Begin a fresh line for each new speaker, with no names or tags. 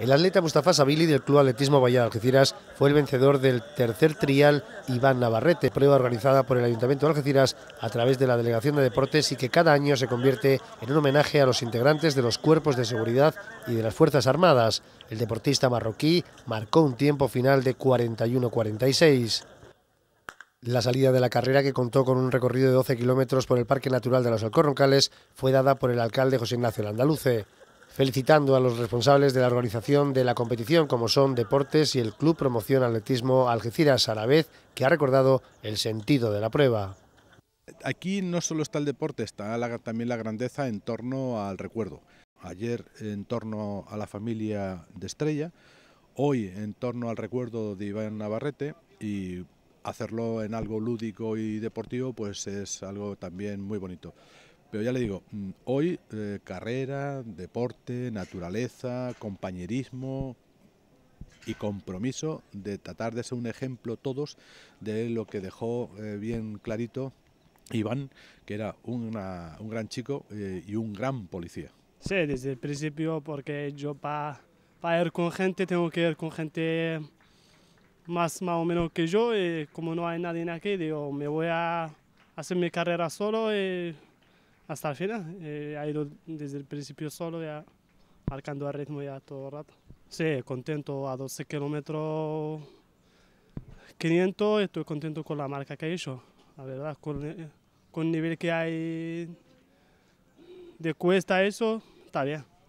El atleta Mustafa Sabili del Club Atletismo de Algeciras fue el vencedor del tercer trial Iván Navarrete, prueba organizada por el Ayuntamiento de Algeciras a través de la Delegación de Deportes y que cada año se convierte en un homenaje a los integrantes de los cuerpos de seguridad y de las Fuerzas Armadas. El deportista marroquí marcó un tiempo final de 41-46. La salida de la carrera, que contó con un recorrido de 12 kilómetros por el Parque Natural de los Alcorrocales, fue dada por el alcalde José Ignacio Landaluce felicitando a los responsables de la organización de la competición, como son Deportes y el Club Promoción Atletismo Algeciras, a la vez que ha recordado el
sentido de la prueba. Aquí no solo está el deporte, está también la grandeza en torno al recuerdo. Ayer en torno a la familia de Estrella, hoy en torno al recuerdo de Iván Navarrete y hacerlo en algo lúdico y deportivo pues es algo también muy bonito. Pero ya le digo, mm, hoy eh, carrera, deporte, naturaleza, compañerismo y compromiso de tratar de ser un ejemplo todos de lo que dejó eh, bien clarito Iván, que era un gran chico eh, y un gran policía.
Sí, desde el principio, porque yo para pa ir con gente tengo que ir con gente más, más o menos que yo, y como no hay nadie aquí, digo, me voy a hacer mi carrera solo y hasta el final. Eh, ha ido desde el principio solo, ya marcando el ritmo ya todo el rato. Sí, contento a 12 kilómetros 500, estoy contento con la marca que he hecho, la verdad, con, eh, con el nivel que hay
de cuesta eso, está bien.